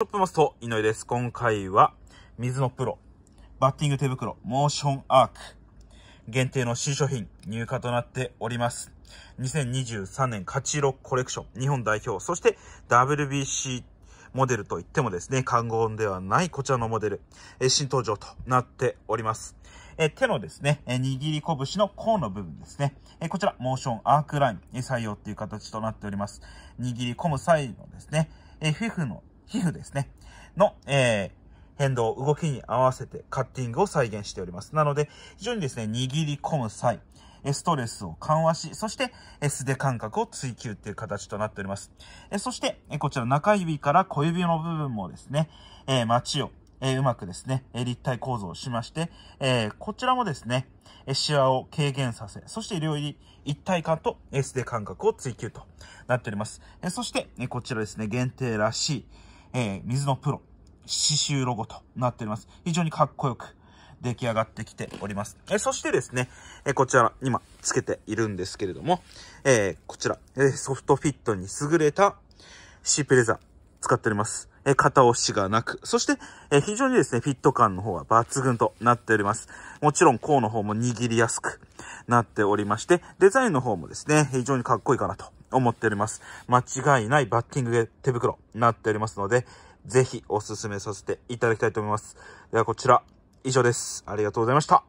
トップマスト、井上です。今回は、水のプロ、バッティング手袋、モーションアーク、限定の新商品、入荷となっております。2023年勝ち色コレクション、日本代表、そして WBC モデルといってもですね、看護音ではないこちらのモデル、新登場となっております。え手のですね、え握り拳の甲の部分ですね。えこちら、モーションアークライン、え採用っていう形となっております。握り込む際のですね、えィフの皮膚ですね、の、えー、変動、動きに合わせてカッティングを再現しております。なので、非常にですね、握り込む際、ストレスを緩和し、そして、素手感覚を追求っていう形となっております。そして、こちら中指から小指の部分もですね、え街を、えうまくですね、立体構造をしまして、えこちらもですね、シワを軽減させ、そして両指一体感と素手感覚を追求となっております。そして、こちらですね、限定らしい、えー、水のプロ、刺繍ロゴとなっております。非常にかっこよく出来上がってきております。えそしてですね、えこちら、今、つけているんですけれども、えー、こちら、えソフトフィットに優れたシープレザー使っております。え片押しがなく、そして、え非常にですね、フィット感の方は抜群となっております。もちろん、甲の方も握りやすく、なっておりまして、デザインの方もですね、非常にかっこいいかなと思っております。間違いないバッティング手袋になっておりますので、ぜひお勧めさせていただきたいと思います。ではこちら、以上です。ありがとうございました。